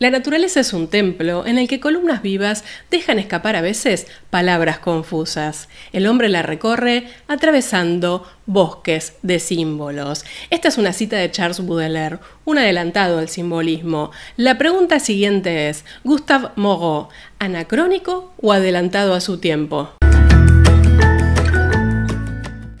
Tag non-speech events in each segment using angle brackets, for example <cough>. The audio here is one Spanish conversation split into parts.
La naturaleza es un templo en el que columnas vivas dejan escapar a veces palabras confusas. El hombre la recorre atravesando bosques de símbolos. Esta es una cita de Charles Baudelaire, un adelantado al simbolismo. La pregunta siguiente es, Gustave Moreau, ¿anacrónico o adelantado a su tiempo?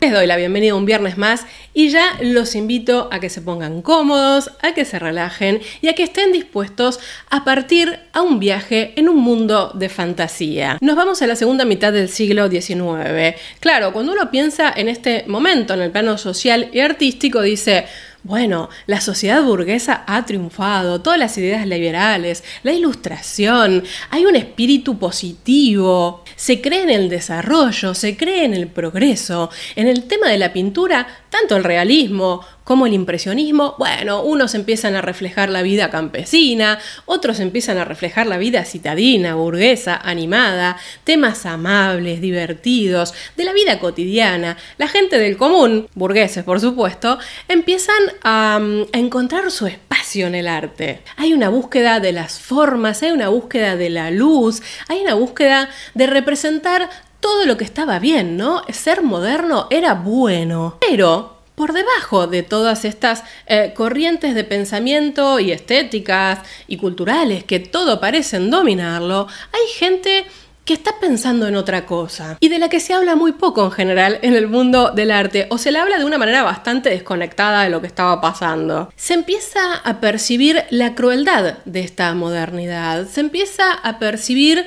Les doy la bienvenida un viernes más y ya los invito a que se pongan cómodos, a que se relajen y a que estén dispuestos a partir a un viaje en un mundo de fantasía. Nos vamos a la segunda mitad del siglo XIX. Claro, cuando uno piensa en este momento, en el plano social y artístico, dice, bueno, la sociedad burguesa ha triunfado, todas las ideas liberales, la ilustración, hay un espíritu positivo, se cree en el desarrollo, se cree en el progreso. En el tema de la pintura tanto el realismo como el impresionismo, bueno, unos empiezan a reflejar la vida campesina, otros empiezan a reflejar la vida citadina, burguesa, animada, temas amables, divertidos, de la vida cotidiana. La gente del común, burgueses por supuesto, empiezan a, mm, encontrar su espacio en el arte. Hay una búsqueda de las formas, hay una búsqueda de la luz, hay una búsqueda de representar todo lo que estaba bien, ¿no? Ser moderno era bueno. Pero por debajo de todas estas eh, corrientes de pensamiento y estéticas y culturales que todo parecen dominarlo, hay gente que está pensando en otra cosa y de la que se habla muy poco en general en el mundo del arte o se le habla de una manera bastante desconectada de lo que estaba pasando. Se empieza a percibir la crueldad de esta modernidad, se empieza a percibir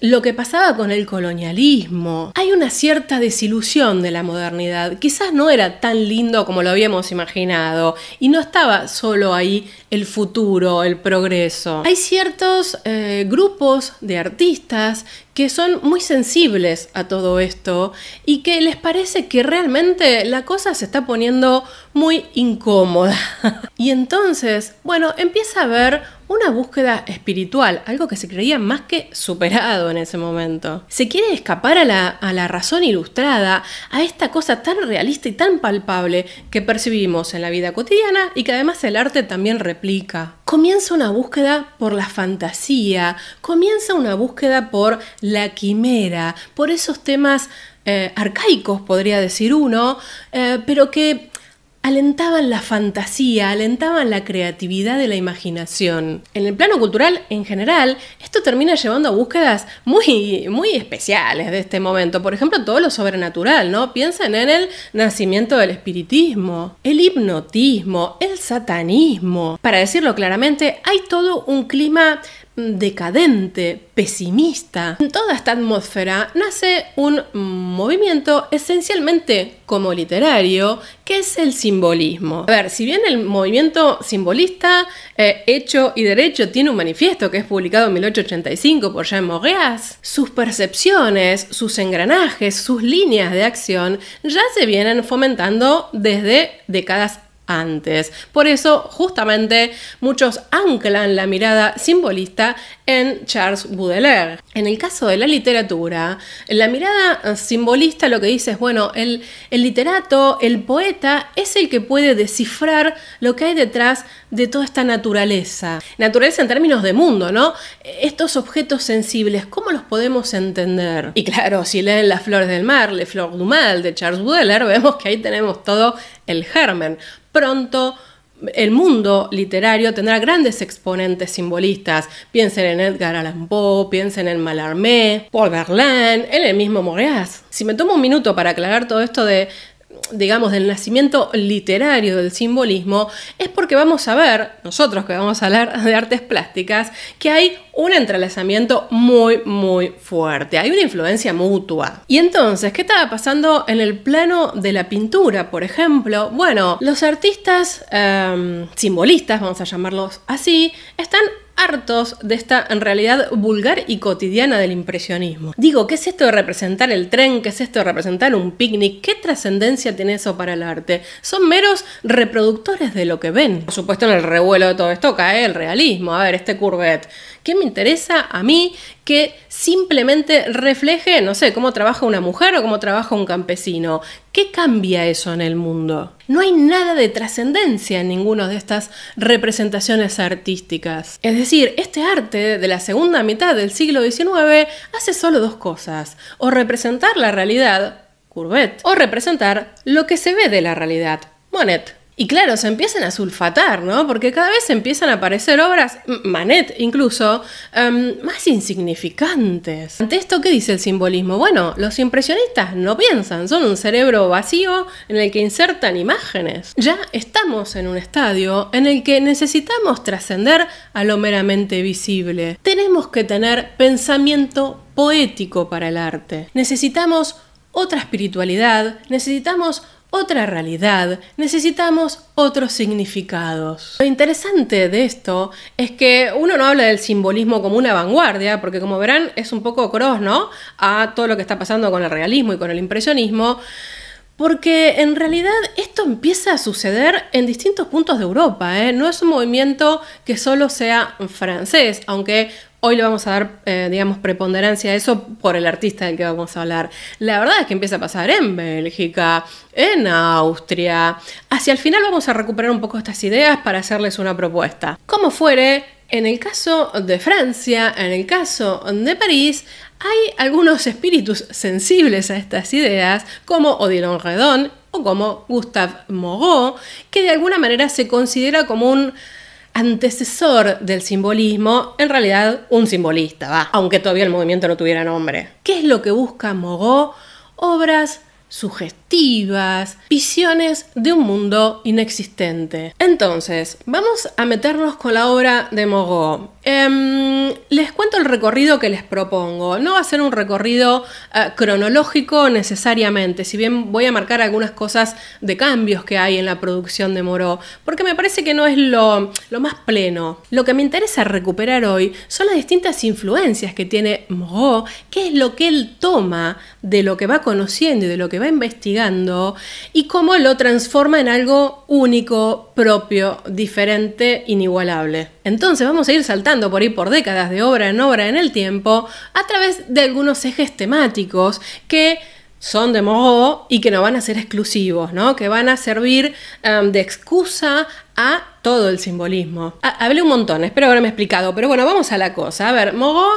lo que pasaba con el colonialismo. Hay una cierta desilusión de la modernidad. Quizás no era tan lindo como lo habíamos imaginado y no estaba solo ahí el futuro, el progreso. Hay ciertos eh, grupos de artistas que son muy sensibles a todo esto y que les parece que realmente la cosa se está poniendo muy incómoda. <laughs> y entonces, bueno, empieza a ver una búsqueda espiritual, algo que se creía más que superado en ese momento. Se quiere escapar a la, razón ilustrada, a esta cosa tan realista y tan palpable que percibimos en la vida cotidiana y que además el arte también replica. Comienza una búsqueda por la fantasía, comienza una búsqueda por la quimera, por esos temas eh, arcaicos, podría decir uno, eh, pero que alentaban la fantasía, alentaban la creatividad de la imaginación. En el plano cultural, en general, esto termina llevando a búsquedas muy, muy especiales de este momento. Por ejemplo, todo lo sobrenatural, ¿no? Piensen en el nacimiento del espiritismo, el hipnotismo, el satanismo. Para decirlo claramente, hay todo un clima decadente, pesimista. En toda esta atmósfera nace un movimiento esencialmente como literario, que es el simbolismo. A ver, si bien el movimiento simbolista eh, hecho y derecho tiene un manifiesto que es publicado en 1885 por Jean moréas sus percepciones, sus engranajes, sus líneas de acción ya se vienen fomentando desde décadas antes. Por eso, justamente, muchos anclan la mirada simbolista en Charles Baudelaire. En el caso de la literatura, la mirada simbolista lo que dice es, bueno, el, el literato, el poeta, es el que puede descifrar lo que hay detrás de toda esta naturaleza. Naturaleza en términos de mundo, ¿no? Estos objetos sensibles, ¿cómo los podemos entender? Y claro, si leen Las Flores del Mar, Le flores du Mal de Charles Baudelaire, vemos que ahí tenemos todo el germen. Pronto el mundo literario tendrá grandes exponentes simbolistas. Piensen en Edgar Allan Poe, piensen en Mallarmé, Paul Verlaine, en el mismo Moreas. Si me tomo un minuto para aclarar todo esto de, digamos, del nacimiento literario del simbolismo, es porque vamos a ver, nosotros que vamos a hablar de artes plásticas, que hay un entrelazamiento muy, muy fuerte, hay una influencia mutua. Y entonces, ¿qué estaba pasando en el plano de la pintura, por ejemplo? Bueno, los artistas em, simbolistas, vamos a llamarlos así, están hartos de esta en realidad vulgar y cotidiana del impresionismo. Digo, ¿qué es esto de representar el tren? ¿Qué es esto de representar un picnic? ¿Qué trascendencia tiene eso para el arte? Son meros reproductores de lo que ven. Por supuesto, en el revuelo de todo esto cae el realismo. A ver, este Courbet ¿Qué me interesa a mí que simplemente refleje, no sé, cómo trabaja una mujer o cómo trabaja un campesino? ¿Qué cambia eso en el mundo? No hay nada de trascendencia en ninguna de estas representaciones artísticas. Es decir, este arte de la segunda mitad del siglo XIX hace solo dos cosas, o representar la realidad, Courbet, o representar lo que se ve de la realidad, Monet. Y claro, se empiezan a sulfatar, ¿no? Porque cada vez empiezan a aparecer obras, Manet incluso, em, más insignificantes. Ante esto, ¿qué dice el simbolismo? Bueno, los impresionistas no piensan, son un cerebro vacío en el que insertan imágenes. Ya estamos en un estadio en el que necesitamos trascender a lo meramente visible. Tenemos que tener pensamiento poético para el arte. Necesitamos otra espiritualidad, necesitamos otra realidad, necesitamos otros significados. Lo interesante de esto es que uno no habla del simbolismo como una vanguardia, porque como verán es un poco cross, ¿no? A todo lo que está pasando con el realismo y con el impresionismo. Porque en realidad esto empieza a suceder en distintos puntos de Europa, ¿eh? no es un movimiento que solo sea francés, aunque Hoy le vamos a dar, eh, digamos, preponderancia a eso por el artista del que vamos a hablar. La verdad es que empieza a pasar en Bélgica, en Austria. Hacia el final vamos a recuperar un poco estas ideas para hacerles una propuesta. Como fuere, en el caso de Francia, en el caso de París, hay algunos espíritus sensibles a estas ideas, como Odilon Redon o como Gustave Moreau, que de alguna manera se considera como un antecesor del simbolismo, en realidad un simbolista, va, aunque todavía el movimiento no tuviera nombre. ¿Qué es lo que busca Mogó? Obras sugestivas activas, visiones de un mundo inexistente. Entonces, vamos a meternos con la obra de Mogó. Em, les cuento el recorrido que les propongo. No va a ser un recorrido eh, cronológico necesariamente, si bien voy a marcar algunas cosas de cambios que hay en la producción de Moró, porque me parece que no es lo, más pleno. Lo que me interesa recuperar hoy son las distintas influencias que tiene Moró, qué es lo que él toma de lo que va conociendo y de lo que va investigando y cómo lo transforma en algo único, propio, diferente, inigualable. Entonces vamos a ir saltando por ahí por décadas de obra en obra en el tiempo a través de algunos ejes temáticos que son de Mogó y que no van a ser exclusivos, ¿no? que van a servir em, de excusa a todo el simbolismo. hablé un montón, espero haberme explicado, pero bueno, vamos a la cosa. A ver, Mogó.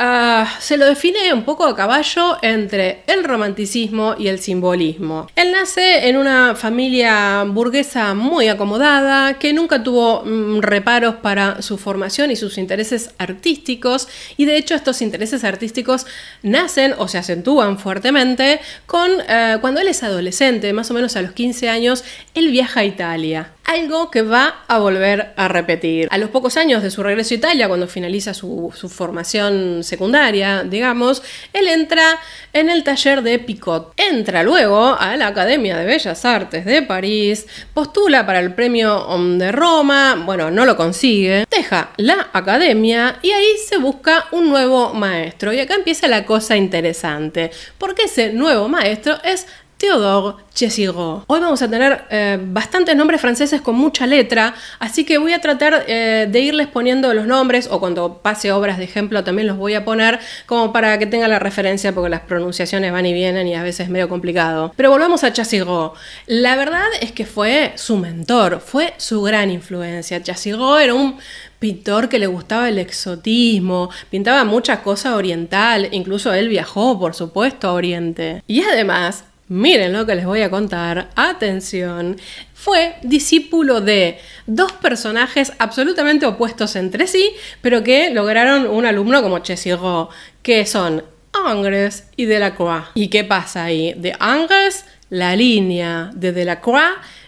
Ah, se lo define un poco a caballo entre el romanticismo y el simbolismo. Él nace en una familia burguesa muy acomodada que nunca tuvo mm, reparos para su formación y sus intereses artísticos y de hecho estos intereses artísticos nacen o se acentúan fuertemente con eh, cuando él es adolescente, más o menos a los 15 años, él viaja a Italia algo que va a volver a repetir. A los pocos años de su regreso a Italia, cuando finaliza su, formación secundaria, digamos, él entra en el taller de Picot. Entra luego a la Academia de Bellas Artes de París, postula para el premio de Roma, bueno, no lo consigue, deja la academia y ahí se busca un nuevo maestro. Y acá empieza la cosa interesante, porque ese nuevo maestro es Theodore Chassigot. Hoy vamos a tener eh, bastantes nombres franceses con mucha letra, así que voy a tratar eh, de irles poniendo los nombres o cuando pase obras de ejemplo también los voy a poner como para que tengan la referencia porque las pronunciaciones van y vienen y a veces es medio complicado. Pero volvamos a Chassigot. La verdad es que fue su mentor, fue su gran influencia. Chassigot era un pintor que le gustaba el exotismo, pintaba muchas cosas oriental, incluso él viajó, por supuesto, a Oriente. Y además, miren lo que les voy a contar, atención, fue discípulo de dos personajes absolutamente opuestos entre sí, pero que lograron un alumno como Chesigo, que son Angres y Delacroix. ¿Y qué pasa ahí? De Angres, la línea, de Delacroix,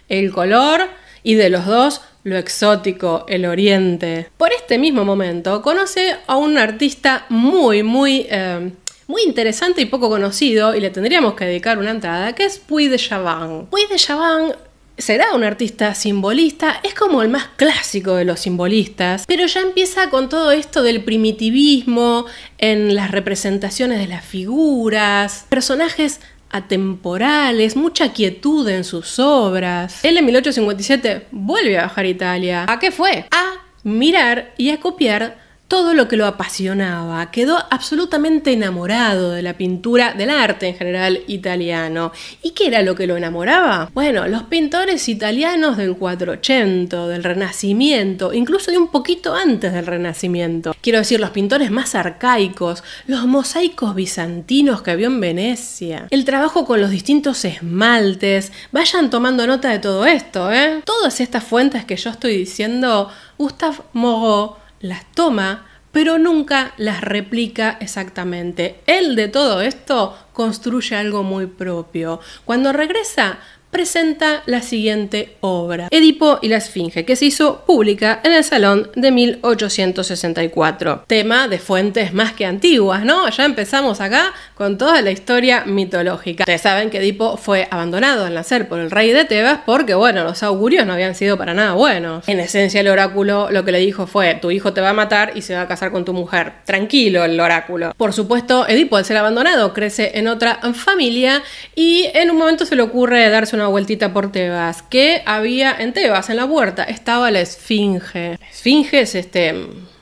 el color, y de los dos, lo exótico, el oriente. Por este mismo momento conoce a un artista muy, muy eh, muy interesante y poco conocido, y le tendríamos que dedicar una entrada, que es Puy de Chavannes. Puy de Chavannes será un artista simbolista, es como el más clásico de los simbolistas, pero ya empieza con todo esto del primitivismo en las representaciones de las figuras, personajes atemporales, mucha quietud en sus obras. Él en 1857 vuelve a bajar a Italia. ¿A qué fue? A mirar y a copiar todo lo que lo apasionaba. Quedó absolutamente enamorado de la pintura, del arte en general italiano. ¿Y qué era lo que lo enamoraba? Bueno, los pintores italianos del 480, del Renacimiento, incluso de un poquito antes del Renacimiento. Quiero decir, los pintores más arcaicos, los mosaicos bizantinos que había en Venecia, el trabajo con los distintos esmaltes. Vayan tomando nota de todo esto, ¿eh? Todas estas fuentes que yo estoy diciendo, Gustave Moreau las toma, pero nunca las replica exactamente. Él de todo esto construye algo muy propio. Cuando regresa, presenta la siguiente obra, Edipo y la Esfinge, que se hizo pública en el Salón de 1864. Tema de fuentes más que antiguas, ¿no? Ya empezamos acá con toda la historia mitológica. Ustedes saben que Edipo fue abandonado al nacer por el rey de Tebas porque, bueno, los augurios no habían sido para nada buenos. En esencia, el oráculo lo que le dijo fue, tu hijo te va a matar y se va a casar con tu mujer. Tranquilo, el oráculo. Por supuesto, Edipo, al ser abandonado, crece en otra familia y en un momento se le ocurre darse una una vueltita por Tebas, que había en Tebas, en la puerta, estaba la Esfinge. Esfinge es este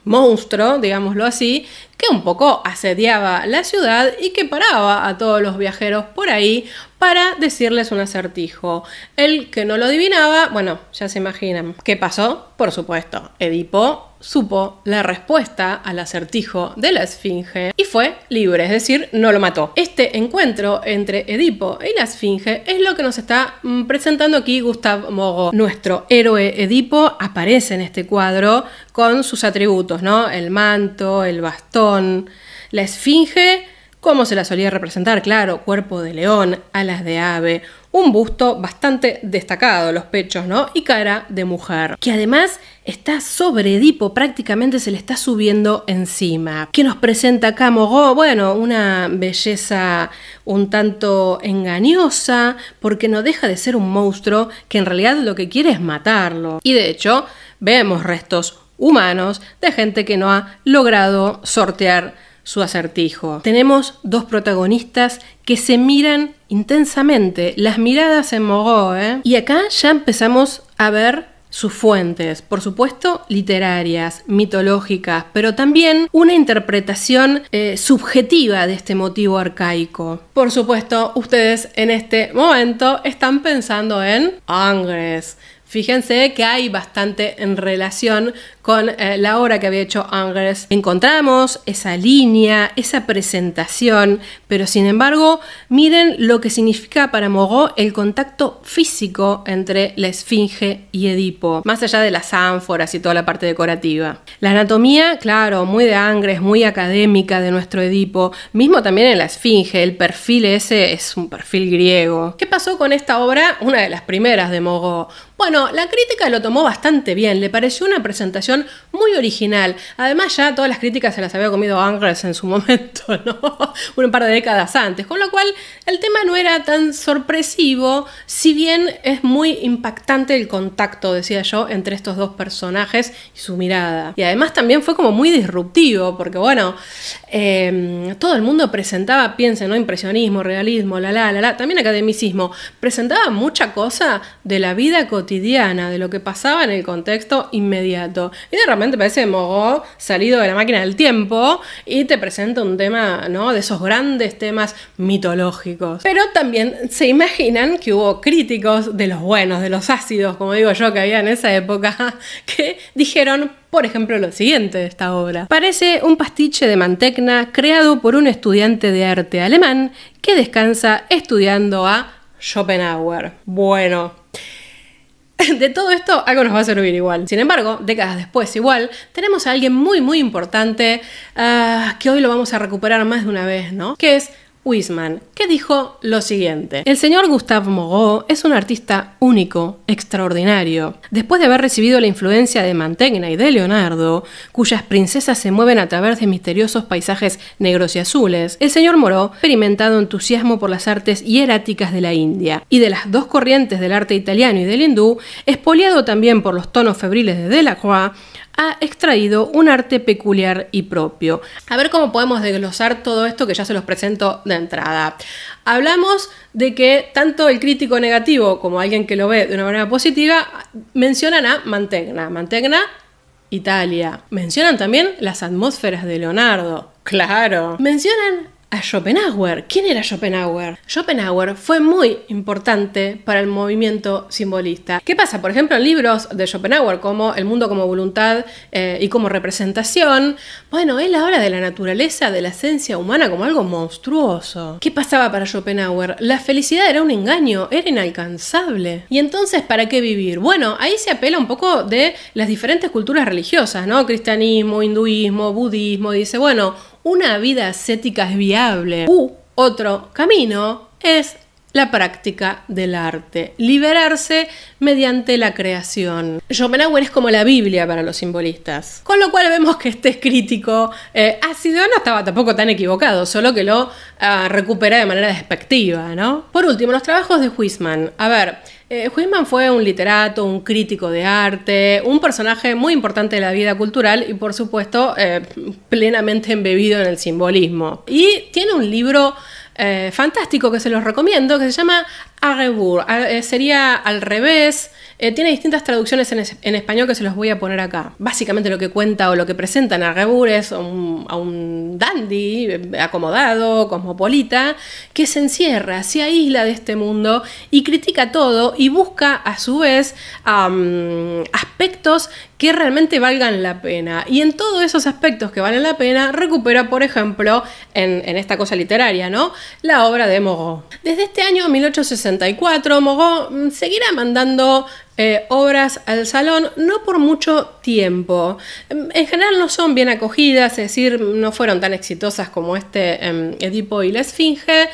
monstruo, digámoslo así, que un poco asediaba la ciudad y que paraba a todos los viajeros por ahí para decirles un acertijo. El que no lo adivinaba, bueno, ya se imaginan. ¿Qué pasó? Por supuesto, Edipo supo la respuesta al acertijo de la Esfinge y fue libre, es decir, no lo mató. Este encuentro entre Edipo y la Esfinge es lo que nos está mm, presentando aquí Gustav Mogo. Nuestro héroe Edipo aparece en este cuadro con sus atributos, ¿no? El manto, el bastón, la Esfinge como se la solía representar, claro, cuerpo de león, alas de ave, un busto bastante destacado, los pechos, ¿no? Y cara de mujer, que además está sobre Edipo, prácticamente se le está subiendo encima. que nos presenta acá Bueno, una belleza un tanto engañosa, porque no deja de ser un monstruo que en realidad lo que quiere es matarlo. Y de hecho, vemos restos humanos de gente que no ha logrado sortear su acertijo. Tenemos dos protagonistas que se miran intensamente, las miradas en ¿eh? y acá ya empezamos a ver sus fuentes, por supuesto literarias, mitológicas, pero también una interpretación eh, subjetiva de este motivo arcaico. Por supuesto, ustedes en este momento están pensando en Angres, Fíjense que hay bastante en relación con eh, la obra que había hecho Angers. Encontramos esa línea, esa presentación, pero sin embargo, miren lo que significa para Mogó el contacto físico entre la esfinge y Edipo, más allá de las ánforas y toda la parte decorativa. La anatomía, claro, muy de Angres, muy académica de nuestro Edipo, mismo también en la esfinge, el perfil ese es un perfil griego. ¿Qué pasó con esta obra? Una de las primeras de Mogó. Bueno, la crítica lo tomó bastante bien, le pareció una presentación muy original. Además, ya todas las críticas se las había comido Angers en su <laughs> momento, ¿no? un par de décadas antes. Con lo cual, el tema no era tan sorpresivo, si bien es muy impactante el contacto, decía yo, entre estos dos personajes y su mirada. Y además también fue como muy disruptivo, porque bueno, em, todo el mundo presentaba, piensen, ¿no? Impresionismo, realismo, la la la la, también academicismo. Presentaba mucha cosa de la vida cotidiana cotidiana, de lo que pasaba en el contexto inmediato. Y de repente parece Mogó salido de la máquina del tiempo y te presenta un tema, ¿no? De esos grandes temas mitológicos. Pero también se imaginan que hubo críticos de los buenos, de los ácidos, como digo yo, que había en esa época, <laughs> que dijeron, por ejemplo, lo siguiente de esta obra. Parece un pastiche de mantecna creado por un estudiante de arte alemán que descansa estudiando a Schopenhauer. Bueno, <laughs> De todo esto, algo nos va a servir igual. Sin embargo, décadas después, igual, tenemos a alguien muy, muy importante ah, que hoy lo vamos a recuperar más de una vez, ¿no? Que es Wisman, que dijo lo siguiente. El señor Gustave Moreau es un artista único, extraordinario. Después de haber recibido la influencia de Mantegna y de Leonardo, cuyas princesas se mueven a través de misteriosos paisajes negros y azules, el señor Moreau ha experimentado entusiasmo por las artes hieráticas de la India y de las dos corrientes del arte italiano y del hindú, espoliado también por los tonos febriles de Delacroix, ha extraído un arte peculiar y propio. A ver cómo podemos desglosar todo esto que ya se los presento de entrada. Hablamos de que tanto el crítico negativo como alguien que lo ve de una manera positiva mencionan a Mantegna. Mantegna Italia. Mencionan también las atmósferas de Leonardo. Claro. Mencionan a Schopenhauer. ¿Quién era Schopenhauer? Schopenhauer fue muy importante para el movimiento simbolista. ¿Qué pasa? Por ejemplo, en libros de Schopenhauer como El mundo como voluntad eh, y como representación, bueno, él habla de la naturaleza, de la esencia humana como algo monstruoso. ¿Qué pasaba para Schopenhauer? La felicidad era un engaño, era inalcanzable. ¿Y entonces para qué vivir? Bueno, ahí se apela un poco de las diferentes culturas religiosas, ¿no? Cristianismo, hinduismo, budismo, dice, bueno, una vida ascética es viable. U otro camino es la práctica del arte, liberarse mediante la creación. Schopenhauer es como la Biblia para los simbolistas, con lo cual vemos que este crítico eh, ácido no estaba tampoco tan equivocado, solo que lo ah, recupera de manera despectiva, ¿no? Por último, los trabajos de Huisman. A ver, eh, Huisman fue un literato, un crítico de arte, un personaje muy importante de la vida cultural y por supuesto eh, plenamente embebido en el simbolismo. Y tiene un libro eh, fantástico que se los recomiendo que se llama Arebur eh, sería al revés, eh, tiene distintas traducciones en, español que se los voy a poner acá. Básicamente lo que cuenta o lo que presentan Agebur es a un dandy eh, acomodado, cosmopolita, que se encierra, se aísla de este mundo y critica todo y busca a su vez aspectos que realmente valgan la pena. Y en todos esos aspectos que valen la pena, recupera, por ejemplo, en, esta cosa literaria, ¿no? La obra de Mogo. Desde este año 1860, Mogó mm, seguirá mandando eh, obras al salón, no por mucho tiempo. Mm, en general no son bien acogidas, es decir, no fueron tan exitosas como este em, Edipo y la Esfinge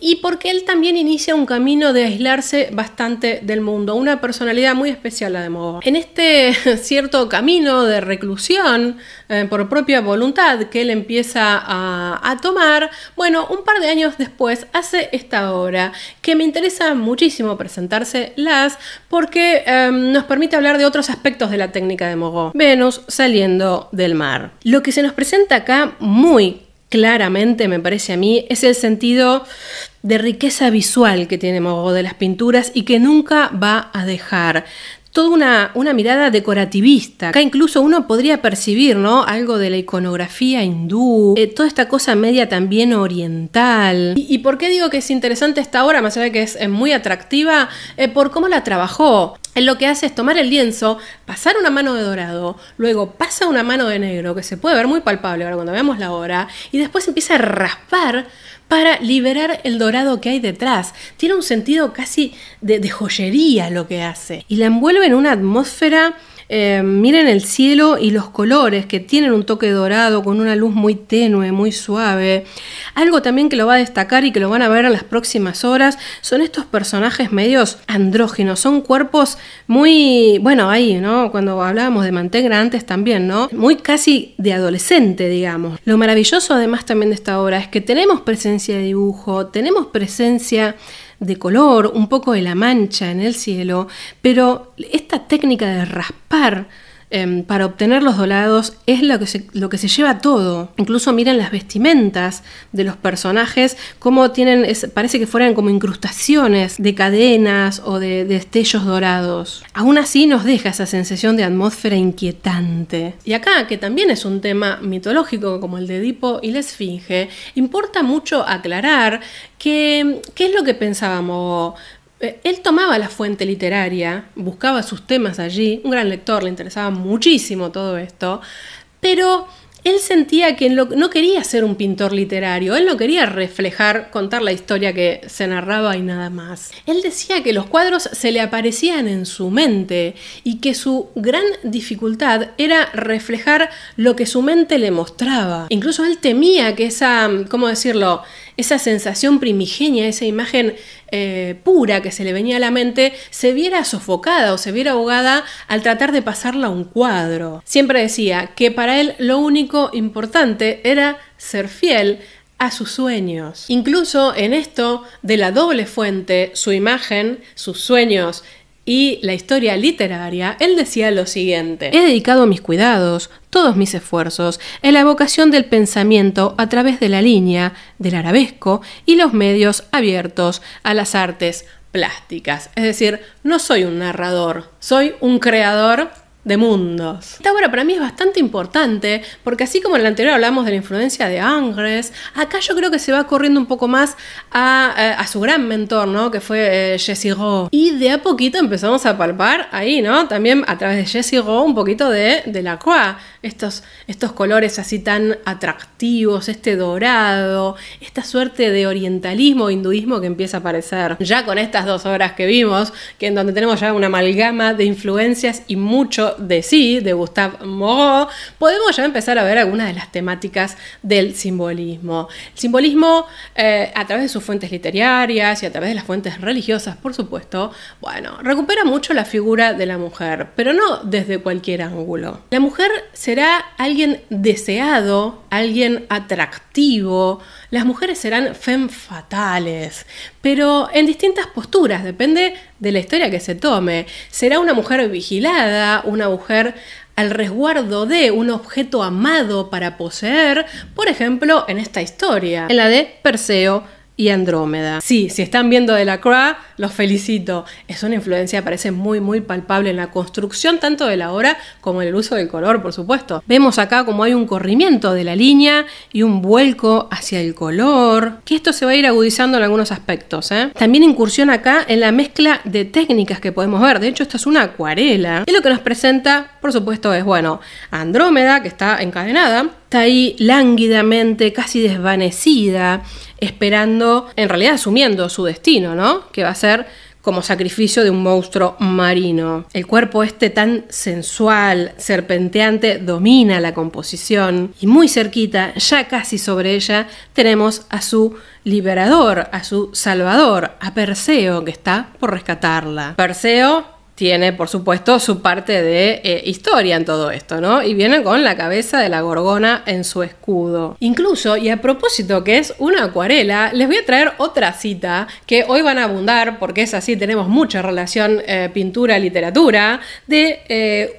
y porque él también inicia un camino de aislarse bastante del mundo, una personalidad muy especial la de Mogó. En este <laughs> cierto camino de reclusión eh, por propia voluntad que él empieza a, tomar, bueno, un par de años después hace esta obra que me interesa muchísimo presentárselas porque em, nos permite hablar de otros aspectos de la técnica de Mogó. Venus saliendo del mar. Lo que se nos presenta acá muy claramente, me parece a mí, es el sentido de riqueza visual que tiene Mogo de las pinturas y que nunca va a dejar toda una, mirada decorativista. Acá incluso uno podría percibir ¿no? algo de la iconografía hindú, eh, toda esta cosa media también oriental. Y, por qué digo que es interesante esta obra, más allá de que es, muy atractiva? Eh, por cómo la trabajó. lo que hace es tomar el lienzo, pasar una mano de dorado, luego pasa una mano de negro, que se puede ver muy palpable ahora cuando veamos la obra, y después empieza a raspar para liberar el dorado que hay detrás. Tiene un sentido casi de, joyería lo que hace y la envuelve en una atmósfera Em, miren el cielo y los colores que tienen un toque dorado con una luz muy tenue, muy suave. Algo también que lo va a destacar y que lo van a ver en las próximas horas son estos personajes medios andróginos, son cuerpos muy, bueno, ahí, ¿no? Cuando hablábamos de Mantegra antes también, ¿no? Muy casi de adolescente, digamos. Lo maravilloso además también de esta obra es que tenemos presencia de dibujo, tenemos presencia de color, un poco de la mancha en el cielo, pero esta técnica de raspar Em, para obtener los dorados es lo que, se, lo que se lleva todo. Incluso miren las vestimentas de los personajes, cómo tienen, parece que fueran como incrustaciones de cadenas o de, destellos dorados. Aún así nos deja esa sensación de atmósfera inquietante. Y acá, que también es un tema mitológico como el de Edipo y la Esfinge, importa mucho aclarar que, qué es lo que pensábamos eh, él tomaba la fuente literaria, buscaba sus temas allí, un gran lector, le interesaba muchísimo todo esto, pero él sentía que no quería ser un pintor literario, él no quería reflejar, contar la historia que se narraba y nada más. Él decía que los cuadros se le aparecían en su mente y que su gran dificultad era reflejar lo que su mente le mostraba. Incluso él temía que esa, ¿cómo decirlo?, esa sensación primigenia, esa imagen eh, pura que se le venía a la mente, se viera sofocada o se viera ahogada al tratar de pasarla a un cuadro. Siempre decía que para él lo único importante era ser fiel a sus sueños. Incluso en esto de la doble fuente, su imagen, sus sueños y la historia literaria, él decía lo siguiente. He dedicado mis cuidados, todos mis esfuerzos, en la evocación del pensamiento a través de la línea, del arabesco y los medios abiertos a las artes plásticas. Es decir, no soy un narrador, soy un creador de mundos. Esta obra para mí es bastante importante porque así como en la anterior hablamos de la influencia de Angres, acá yo creo que se va corriendo un poco más a, eh, su gran mentor, ¿no? Que fue eh, Rowe. Y de a poquito empezamos a palpar ahí, ¿no? También a través de Jesse Rowe un poquito de, de la Croix estos, estos colores así tan atractivos, este dorado, esta suerte de orientalismo, hinduismo que empieza a aparecer. Ya con estas dos obras que vimos, que en donde tenemos ya una amalgama de influencias y mucho de sí, de Gustave Moreau, podemos ya empezar a ver algunas de las temáticas del simbolismo. El simbolismo eh, a través de sus fuentes literarias y a través de las fuentes religiosas, por supuesto, bueno, recupera mucho la figura de la mujer, pero no desde cualquier ángulo. La mujer se será alguien deseado, alguien atractivo, las mujeres serán fem fatales, pero en distintas posturas, depende de la historia que se tome. Será una mujer vigilada, una mujer al resguardo de un objeto amado para poseer, por ejemplo, en esta historia, en la de Perseo y Andrómeda. Sí, si están viendo de la los felicito. Es una influencia, parece muy, muy palpable en la construcción tanto de la obra como en el uso del color, por supuesto. Vemos acá como hay un corrimiento de la línea y un vuelco hacia el color, que esto se va a ir agudizando en algunos aspectos. ¿eh? También incursión acá en la mezcla de técnicas que podemos ver. De hecho, esta es una acuarela. Y lo que nos presenta, por supuesto, es, bueno, Andrómeda, que está encadenada, está ahí lánguidamente, casi desvanecida esperando, en realidad asumiendo su destino, ¿no? Que va a ser como sacrificio de un monstruo marino. El cuerpo este tan sensual, serpenteante, domina la composición y muy cerquita, ya casi sobre ella, tenemos a su liberador, a su salvador, a Perseo, que está por rescatarla. Perseo tiene, por supuesto, su parte de eh, historia en todo esto, ¿no? Y viene con la cabeza de la gorgona en su escudo. Incluso, y a propósito que es una acuarela, les voy a traer otra cita que hoy van a abundar, porque es así, tenemos mucha relación eh, pintura-literatura, de eh,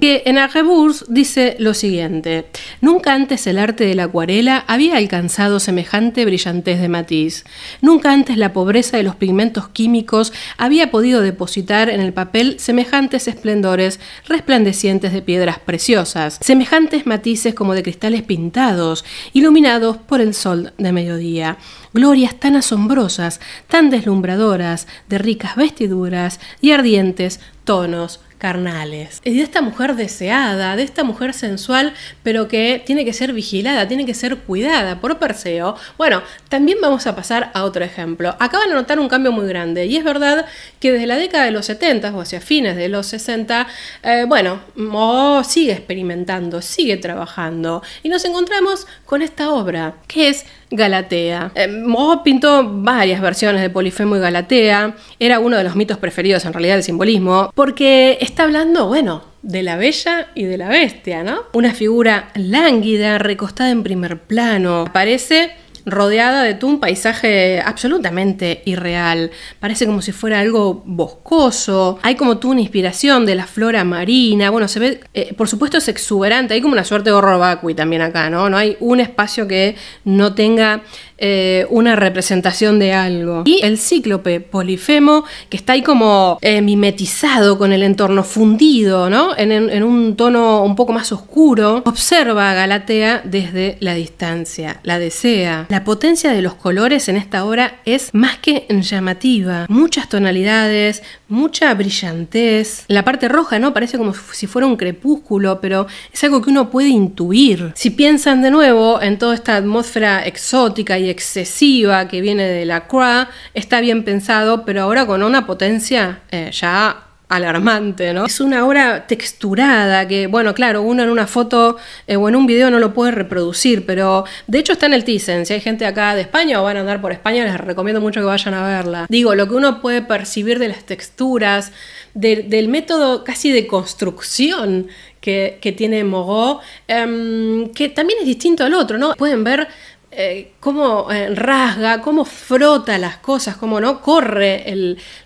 que en Arrebours dice lo siguiente, nunca antes el arte de la acuarela había alcanzado semejante brillantez de matiz, nunca antes la pobreza de los pigmentos químicos había podido depositar en el papel semejantes esplendores resplandecientes de piedras preciosas, semejantes matices como de cristales pintados, iluminados por el sol de mediodía glorias tan asombrosas, tan deslumbradoras, de ricas vestiduras y ardientes tonos carnales. Y de esta mujer deseada, de esta mujer sensual, pero que tiene que ser vigilada, tiene que ser cuidada por Perseo. Bueno, también vamos a pasar a otro ejemplo. Acaban de notar un cambio muy grande y es verdad que desde la década de los 70 o hacia fines de los 60, eh, bueno, oh, sigue experimentando, sigue trabajando y nos encontramos con esta obra, que es Galatea. Eh, pintó varias versiones de Polifemo y Galatea, era uno de los mitos preferidos en realidad del simbolismo, porque está hablando, bueno, de la bella y de la bestia, ¿no? Una figura lánguida, recostada en primer plano, aparece rodeada de un paisaje absolutamente irreal. Parece como si fuera algo boscoso. Hay como tú una inspiración de la flora marina. Bueno, se ve, eh, por supuesto, es exuberante. Hay como una suerte de horror vacui también acá, ¿no? No hay un espacio que no tenga eh, una representación de algo. Y el cíclope polifemo, que está ahí como eh, mimetizado con el entorno, fundido, ¿no? En, en, un tono un poco más oscuro, observa a Galatea desde la distancia, la desea. La potencia de los colores en esta obra es más que llamativa. Muchas tonalidades, mucha brillantez. La parte roja, ¿no? Parece como si fuera un crepúsculo, pero es algo que uno puede intuir. Si piensan de nuevo en toda esta atmósfera exótica y excesiva que viene de la está bien pensado, pero ahora con una potencia eh, ya alarmante, ¿no? Es una obra texturada que, bueno, claro, uno en una foto eh, o en un video no lo puede reproducir, pero de hecho está en el Thyssen. Si hay gente acá de España o van a andar por España, les recomiendo mucho que vayan a verla. Digo, lo que uno puede percibir de las texturas, del método casi de construcción que, tiene Mogó, em, que también es distinto al otro, ¿no? Pueden ver eh, cómo eh, rasga, cómo frota las cosas, cómo no corre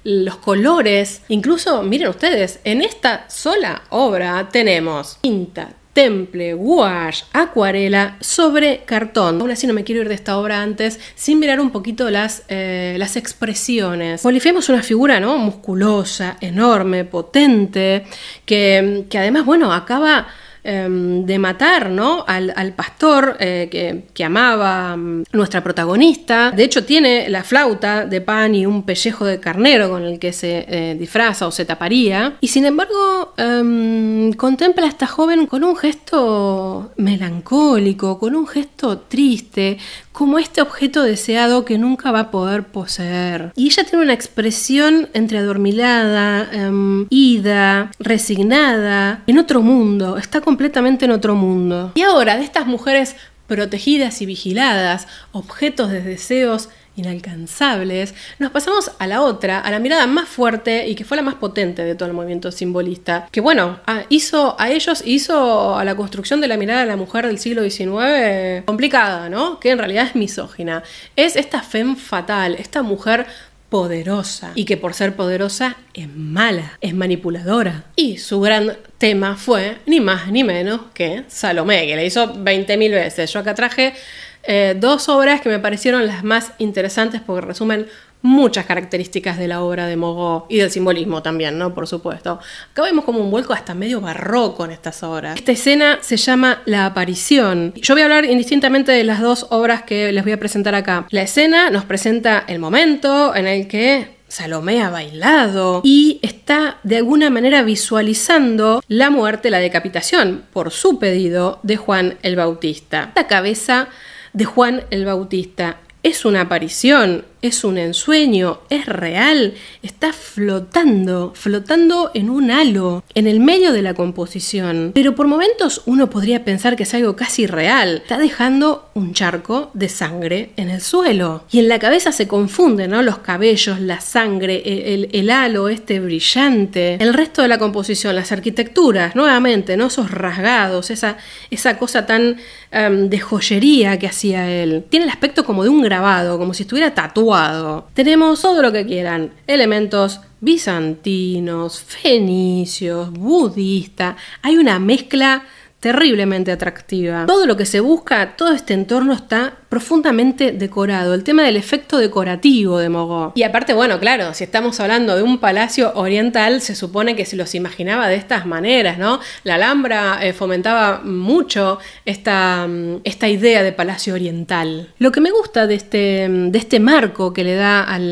los colores. Incluso, miren ustedes, en esta sola obra tenemos tinta, temple, gouache, acuarela sobre cartón. Aún así no me quiero ir de esta obra antes sin mirar un poquito las, eh, las expresiones. Polifemo es una figura ¿no? musculosa, enorme, potente, que, que además, bueno, acaba Em, de matar ¿no? al, pastor eh, que, amaba mm, nuestra protagonista. De hecho, tiene la flauta de pan y un pellejo de carnero con el que se eh, disfraza o se taparía. Y sin embargo, em, contempla a esta joven con un gesto melancólico, con un gesto triste, como este objeto deseado que nunca va a poder poseer. Y ella tiene una expresión entre adormilada, em, ida, resignada, en otro mundo, está completamente en otro mundo. Y ahora, de estas mujeres protegidas y vigiladas, objetos de deseos inalcanzables, nos pasamos a la otra, a la mirada más fuerte y que fue la más potente de todo el movimiento simbolista, que bueno, ah, hizo a ellos, hizo a la construcción de la mirada de la mujer del siglo XIX complicada, ¿no? Que en realidad es misógina. Es esta femme fatal, esta mujer poderosa y que por ser poderosa es mala, es manipuladora. Y su gran tema fue ni más ni menos que Salomé, que le hizo 20.000 veces. Yo acá traje eh, dos obras que me parecieron las más interesantes porque resumen muchas características de la obra de Mogó y del simbolismo también, ¿no? Por supuesto. Acá vemos como un vuelco hasta medio barroco en estas obras. Esta escena se llama La aparición. Yo voy a hablar indistintamente de las dos obras que les voy a presentar acá. La escena nos presenta el momento en el que Salomé ha bailado y está de alguna manera visualizando la muerte, la decapitación, por su pedido, de Juan el Bautista. Esta cabeza de Juan el Bautista. Es una aparición, es un ensueño, es real, está flotando, flotando en un halo, en el medio de la composición. Pero por momentos uno podría pensar que es algo casi real, está dejando un charco de sangre en el suelo. Y en la cabeza se confunden ¿no? los cabellos, la sangre, e-, el, halo este brillante, el resto de la composición, las arquitecturas, nuevamente, ¿no? esos rasgados, esa, cosa tan de joyería que hacía él. Tiene el aspecto como de un grabado, como si estuviera tatuado tenemos todo lo que quieran, elementos bizantinos, fenicios, budista, hay una mezcla terriblemente atractiva. Todo lo que se busca, todo este entorno está profundamente decorado, el tema del efecto decorativo de Mogó. Y aparte, bueno, claro, si estamos hablando de un palacio oriental, se supone que se los imaginaba de estas maneras, ¿no? La Alhambra eh, fomentaba mucho esta, mm, esta idea de palacio oriental. Lo que me gusta de este, mm, este marco que le da al,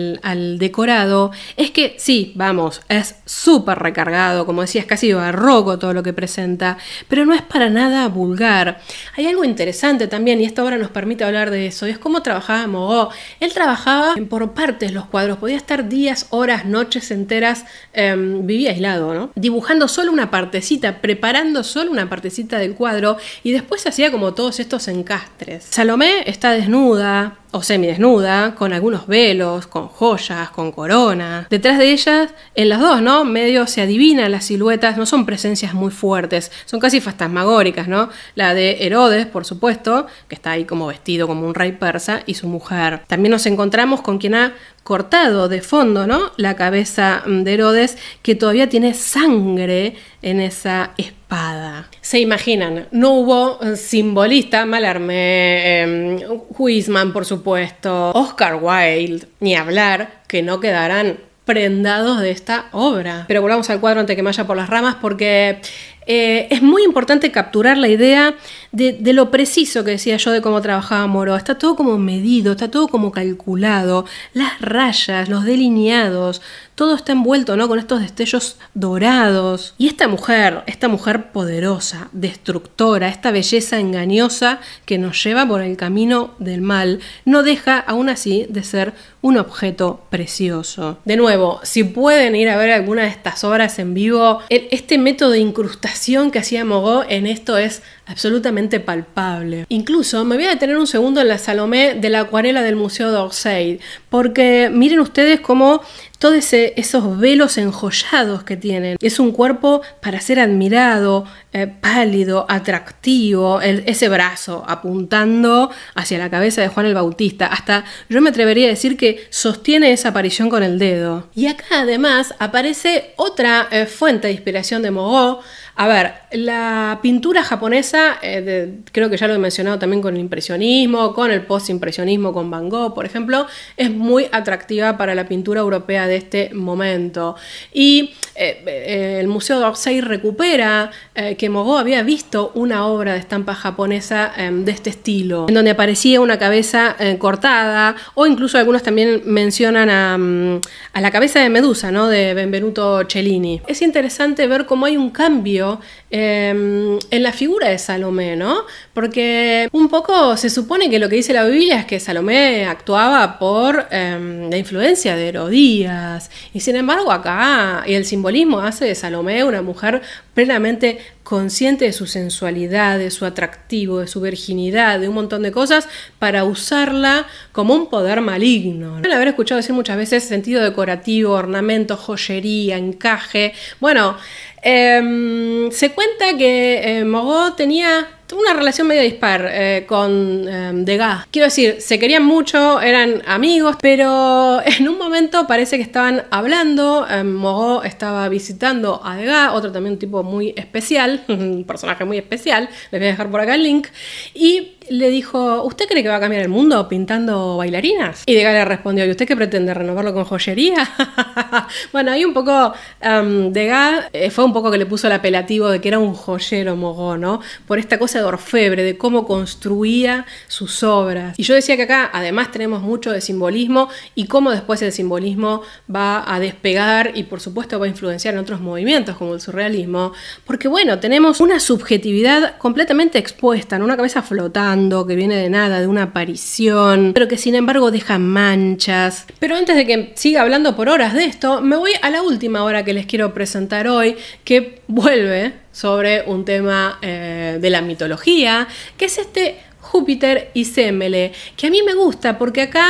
decorado es que, sí, vamos, es súper recargado, como decía, es casi barroco todo lo que presenta, pero no es para nada vulgar. Hay algo interesante también, y esta obra nos permite hablar de eso. Y es como trabajaba Mogó. Él trabajaba por partes los cuadros, podía estar días, horas, noches enteras, em, vivía aislado, ¿no? Dibujando solo una partecita, preparando solo una partecita del cuadro y después hacía como todos estos encastres. Salomé está desnuda, o semidesnuda, con algunos velos, con joyas, con corona. Detrás de ellas, en las dos, ¿no? Medio se adivinan las siluetas, no son presencias muy fuertes, son casi fantasmagóricas, ¿no? La de Herodes, por supuesto, que está ahí como vestido como un rey persa, y su mujer. También nos encontramos con quien ha cortado de fondo, ¿no? La cabeza de Herodes, que todavía tiene sangre en esa espada. Se imaginan, no hubo eh, simbolista, Malarmé, em, Huisman, por supuesto, Oscar Wilde, ni hablar, que no quedarán prendados de esta obra. Pero volvamos al cuadro antes que me vaya por las ramas porque eh, es muy importante capturar la idea de, de, lo preciso que decía yo de cómo trabajaba Moro. Está todo como medido, está todo como calculado. Las rayas, los delineados, todo está envuelto, ¿no? Con estos destellos dorados. Y esta mujer, esta mujer poderosa, destructora, esta belleza engañosa que nos lleva por el camino del mal, no deja aún así de ser un objeto precioso. De nuevo, si pueden ir a ver alguna de estas obras en vivo, este método de incrustación que hacía Mogó en esto es absolutamente palpable. Incluso me voy a detener un segundo en la Salomé de la acuarela del Museo d'Orsay, porque miren ustedes cómo todos esos velos enjollados que tienen. Es un cuerpo para ser admirado, eh, pálido, atractivo, ese brazo apuntando hacia la cabeza de Juan el Bautista. Hasta yo me atrevería a decir que sostiene esa aparición con el dedo. Y acá además aparece otra eh, fuente de inspiración de Mogó. A ver, la pintura japonesa, eh, creo que ya lo he mencionado también con el impresionismo, con el postimpresionismo, con Van Gogh, por ejemplo, es muy atractiva para la pintura europea de este momento. Y eh, eh, el Museo d'Orsay recupera que Mogó había visto una obra de estampa japonesa de este estilo, en donde aparecía una cabeza cortada, o incluso algunos también mencionan mm, a, la cabeza de Medusa, ¿no? de Benvenuto Cellini. Es interesante ver cómo hay un cambio. Em, en la figura de Salomé, ¿no? Porque un poco se supone que lo que dice la Biblia es que Salomé actuaba por em, la influencia de Herodías, y sin embargo acá y el simbolismo hace de Salomé una mujer plenamente consciente de su sensualidad, de su atractivo, de su virginidad, de un montón de cosas, para usarla como un poder maligno. La haber escuchado decir muchas veces sentido decorativo, ornamento, joyería, encaje. Bueno, em, se cuenta que eh, Mogó tenía tuvo una relación medio dispar eh, con Degas. Em, Quiero decir, se querían mucho, eran amigos, pero <laughs> en un momento parece que estaban hablando. Em, Mogó estaba visitando a Degas, otro también un tipo muy especial, <laughs> un personaje muy especial. Les voy a dejar por acá el link. Y le dijo, ¿usted cree que va a cambiar el mundo pintando bailarinas? Y Degas le respondió, ¿y usted qué pretende renovarlo con joyería? <laughs> bueno, ahí un poco Degas de eh, fue un poco que le puso el apelativo de que era un joyero mogó, ¿no? Por esta cosa de orfebre, de cómo construía sus obras. Y yo decía que acá además tenemos mucho de simbolismo y cómo después el simbolismo va a despegar y por supuesto va a influenciar en otros movimientos como el surrealismo, porque bueno, tenemos una subjetividad completamente expuesta, en una cabeza flotante que viene de nada, de una aparición, pero que sin embargo deja manchas. Pero antes de que siga hablando por horas de esto, me voy a la última hora que les quiero presentar hoy, que vuelve sobre un tema eh, de la mitología, que es este Júpiter y Semele, que a mí me gusta porque acá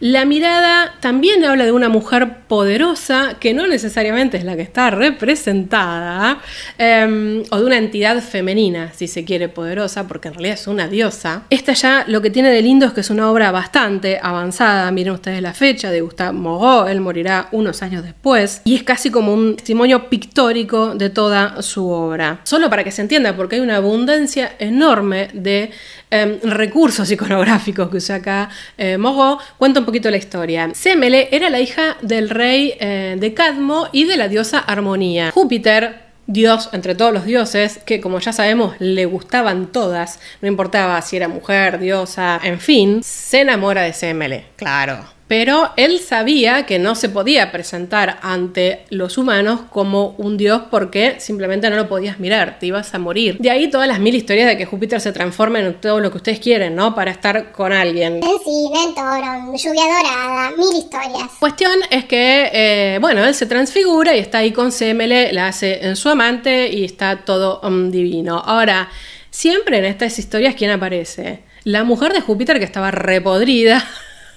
la mirada también habla de una mujer poderosa que no necesariamente es la que está representada, em, o de una entidad femenina, si se quiere, poderosa, porque en realidad es una diosa. Esta ya lo que tiene de lindo es que es una obra bastante avanzada, miren ustedes la fecha de Gustave Moreau, él morirá unos años después, y es casi como un testimonio pictórico de toda su obra. Solo para que se entienda, porque hay una abundancia enorme de em, recursos iconográficos que usa acá eh, cuento poquito la historia. Semele era la hija del rey eh, de Cadmo y de la diosa Armonía. Júpiter, dios entre todos los dioses, que como ya sabemos le gustaban todas, no importaba si era mujer, diosa, en fin, se enamora de Semele. Claro, pero él sabía que no se podía presentar ante los humanos como un dios porque simplemente no lo podías mirar, te ibas a morir. De ahí todas las mil historias de que Júpiter se transforma en todo lo que ustedes quieren, ¿no? Para estar con alguien. Sí, Ventoron, lluvia dorada, mil historias. Cuestión es que, eh, bueno, él se transfigura y está ahí con Semele, la hace en su amante y está todo mm, divino. Ahora, siempre en estas historias, ¿quién aparece? La mujer de Júpiter que estaba repodrida <laughs>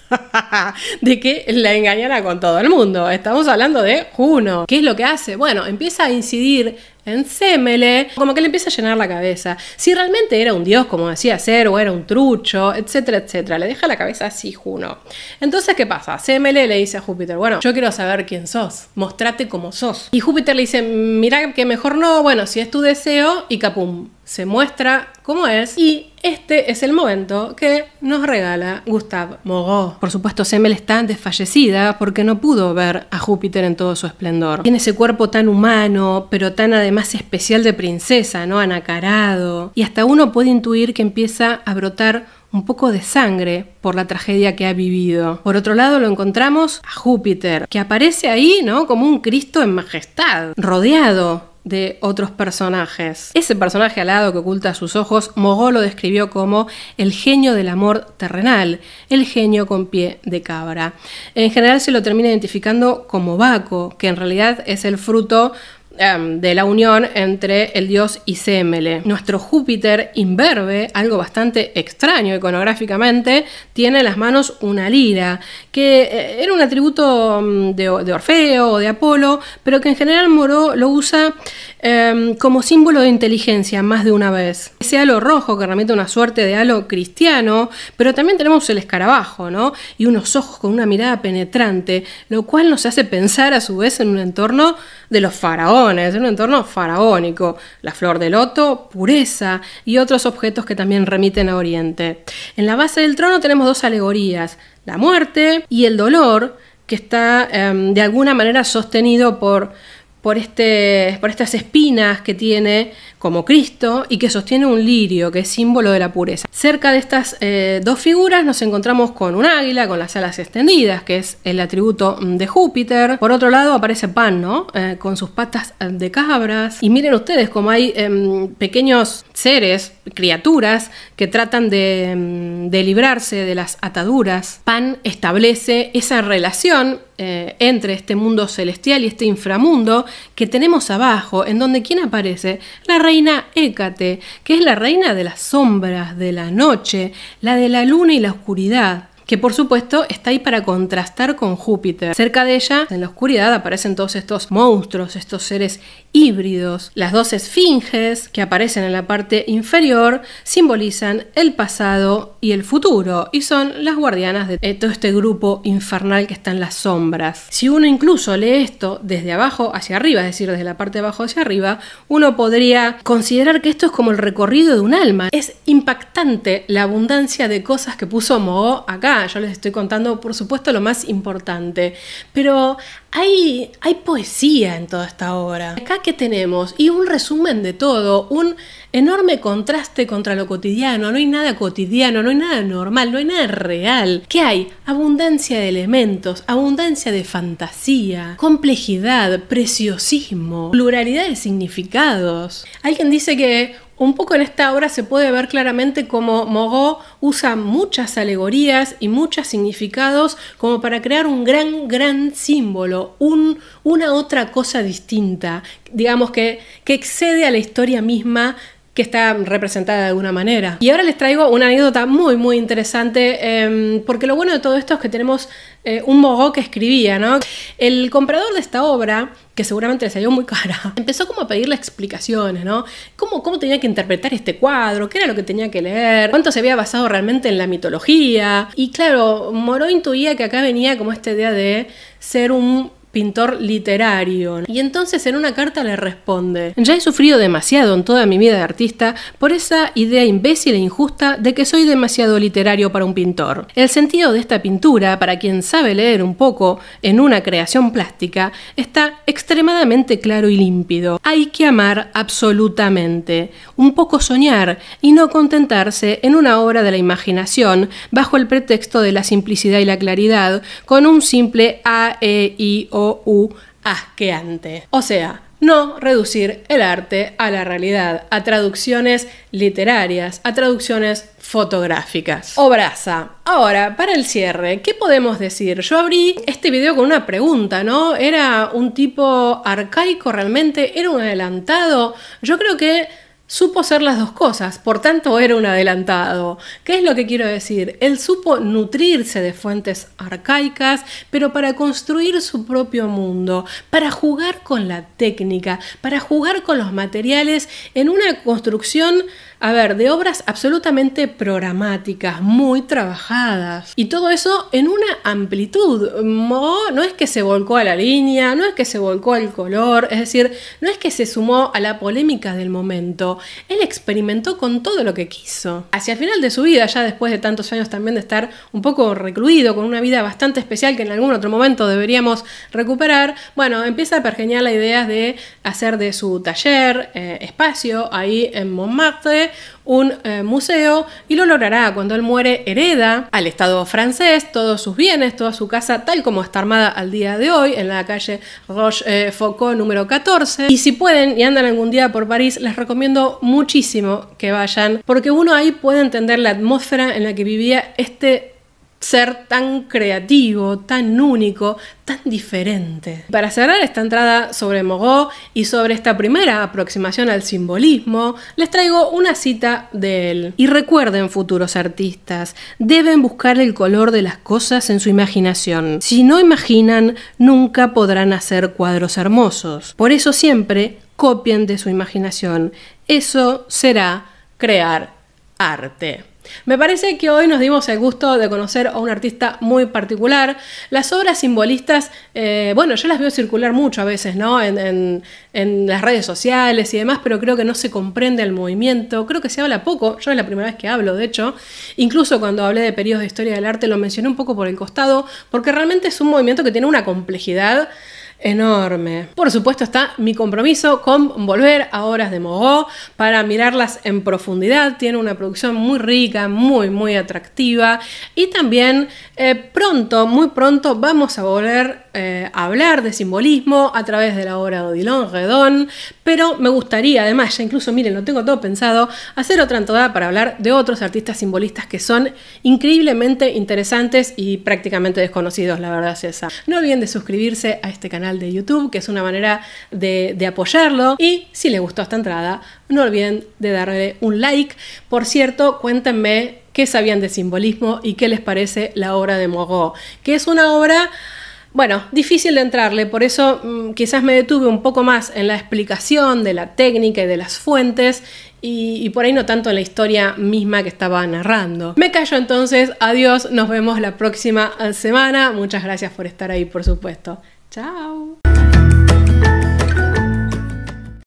<laughs> de que la engañara con todo el mundo. Estamos hablando de Juno. ¿Qué es lo que hace? Bueno, empieza a incidir en Semele, como que le empieza a llenar la cabeza. Si realmente era un dios, como decía ser, o era un trucho, etcétera, etcétera, le deja la cabeza así Juno. Entonces, ¿qué pasa? Semele le dice a Júpiter, bueno, yo quiero saber quién sos, mostrate como sos. Y Júpiter le dice, mira que mejor no, bueno, si es tu deseo, y capum, se muestra cómo es y este es el momento que nos regala Gustave Moreau. Por supuesto, Semele está desfallecida porque no pudo ver a Júpiter en todo su esplendor. Tiene ese cuerpo tan humano, pero tan además especial de princesa, ¿no? Anacarado. Y hasta uno puede intuir que empieza a brotar un poco de sangre por la tragedia que ha vivido. Por otro lado lo encontramos a Júpiter, que aparece ahí, ¿no? Como un Cristo en majestad, rodeado de otros personajes. Ese personaje alado que oculta sus ojos, Mogol lo describió como el genio del amor terrenal, el genio con pie de cabra. En general se lo termina identificando como Baco, que en realidad es el fruto Em, de la unión entre el dios Isemele. Nuestro Júpiter imberbe, algo bastante extraño iconográficamente, tiene en las manos una lira, que eh, era un atributo mm, de, Orfeo o de Apolo, pero que en general Moro lo usa Em, como símbolo de inteligencia más de una vez. Ese halo rojo que remite a una suerte de halo cristiano, pero también tenemos el escarabajo, ¿no? Y unos ojos con una mirada penetrante, lo cual nos hace pensar a su vez en un entorno de los faraones, en un entorno faraónico. La flor de loto, pureza y otros objetos que también remiten a Oriente. En la base del trono tenemos dos alegorías, la muerte y el dolor, que está em, de alguna manera sostenido por por, este, por estas espinas que tiene como Cristo y que sostiene un lirio, que es símbolo de la pureza. Cerca de estas eh, dos figuras nos encontramos con un águila con las alas extendidas, que es el atributo mm, de Júpiter. Por otro lado aparece Pan, ¿no? Eh, con sus patas eh, de cabras. Y miren ustedes como hay em, pequeños seres, criaturas, que tratan mm, de, librarse de las ataduras. Pan establece esa relación entre este mundo celestial y este inframundo que tenemos abajo, en donde quien aparece, la reina Hécate, que es la reina de las sombras, de la noche, la de la luna y la oscuridad que por supuesto está ahí para contrastar con Júpiter. Cerca de ella, en la oscuridad, aparecen todos estos monstruos, estos seres híbridos. Las dos esfinges que aparecen en la parte inferior simbolizan el pasado y el futuro y son las guardianas de eh, todo este grupo infernal que está en las sombras. Si uno incluso lee esto desde abajo hacia arriba, es decir, desde la parte de abajo hacia arriba, uno podría considerar que esto es como el recorrido de un alma. Es impactante la abundancia de cosas que puso Moho acá. Yo les estoy contando, por supuesto, lo más importante. Pero hay, hay poesía en toda esta obra. Acá que tenemos, y un resumen de todo, un enorme contraste contra lo cotidiano, no hay nada cotidiano, no hay nada normal, no hay nada real. ¿Qué hay? Abundancia de elementos, abundancia de fantasía, complejidad, preciosismo, pluralidad de significados. Alguien dice que un poco en esta obra se puede ver claramente cómo Mogó usa muchas alegorías y muchos significados como para crear un gran, gran símbolo, una otra cosa distinta, digamos que, que excede a la historia misma que está representada de alguna manera. Y ahora les traigo una anécdota muy, muy interesante, em, porque lo bueno de todo esto es que tenemos eh, un mogó que escribía, ¿no? El comprador de esta obra, que seguramente le salió muy cara, <laughs> empezó como a pedirle explicaciones, ¿no? ¿Cómo, ¿Cómo tenía que interpretar este cuadro? ¿Qué era lo que tenía que leer? ¿Cuánto se había basado realmente en la mitología? Y claro, Moró intuía que acá venía como esta idea de ser un pintor literario. Y entonces en una carta le responde, ya he sufrido demasiado en toda mi vida de artista por esa idea imbécil e injusta de que soy demasiado literario para un pintor. El sentido de esta pintura, para quien sabe leer un poco en una creación plástica, está extremadamente claro y límpido. Hay que amar absolutamente, un poco soñar y no contentarse en una obra de la imaginación bajo el pretexto de la simplicidad y la claridad con un simple A, E, I, O o u asqueante. O sea, no reducir el arte a la realidad, a traducciones literarias, a traducciones fotográficas. Obraza. Ahora, para el cierre, ¿qué podemos decir? Yo abrí este video con una pregunta, ¿no? ¿Era un tipo arcaico realmente? ¿Era un adelantado? Yo creo que Supo ser las dos cosas, por tanto era un adelantado. ¿Qué es lo que quiero decir? Él supo nutrirse de fuentes arcaicas, pero para construir su propio mundo, para jugar con la técnica, para jugar con los materiales en una construcción a ver, de obras absolutamente programáticas, muy trabajadas. Y todo eso en una amplitud. No, es que se volcó a la línea, no es que se volcó al color, es decir, no es que se sumó a la polémica del momento. Él experimentó con todo lo que quiso. Hacia el final de su vida, ya después de tantos años también de estar un poco recluido, con una vida bastante especial que en algún otro momento deberíamos recuperar, bueno, empieza a pergeñar la idea de hacer de su taller eh, espacio ahí en Montmartre un eh, museo y lo logrará. Cuando él muere, hereda al Estado francés todos sus bienes, toda su casa, tal como está armada al día de hoy, en la calle Roche Foucault número 14. Y si pueden y andan algún día por París, les recomiendo muchísimo que vayan, porque uno ahí puede entender la atmósfera en la que vivía este ser tan creativo, tan único, tan diferente. Para cerrar esta entrada sobre Mogó y sobre esta primera aproximación al simbolismo, les traigo una cita de él. Y recuerden, futuros artistas, deben buscar el color de las cosas en su imaginación. Si no imaginan, nunca podrán hacer cuadros hermosos. Por eso siempre copien de su imaginación. Eso será crear arte. Me parece que hoy nos dimos el gusto de conocer a un artista muy particular. Las obras simbolistas, eh, bueno, yo las veo circular mucho a veces, ¿no? En, en, las redes sociales y demás, pero creo que no se comprende el movimiento. Creo que se habla poco. Yo es la primera vez que hablo, de hecho. Incluso cuando hablé de periodos de historia del arte lo mencioné un poco por el costado, porque realmente es un movimiento que tiene una complejidad enorme. Por supuesto está mi compromiso con volver a Horas de Mogó para mirarlas en profundidad. Tiene una producción muy rica, muy, muy atractiva. Y también eh, pronto, muy pronto vamos a volver eh, hablar de simbolismo a través de la obra de Odilon redon pero me gustaría, además, ya incluso miren, lo tengo todo pensado, hacer otra entrada para hablar de otros artistas simbolistas que son increíblemente interesantes y prácticamente desconocidos, la verdad César. No olviden de suscribirse a este canal de YouTube, que es una manera de, apoyarlo, y si les gustó esta entrada, no olviden de darle un like. Por cierto, cuéntenme qué sabían de simbolismo y qué les parece la obra de mogo que es una obra bueno, difícil de entrarle, por eso mm, quizás me detuve un poco más en la explicación de la técnica y de las fuentes y, por ahí no tanto en la historia misma que estaba narrando. Me callo entonces, adiós, nos vemos la próxima eh, semana, muchas gracias por estar ahí por supuesto. Chao.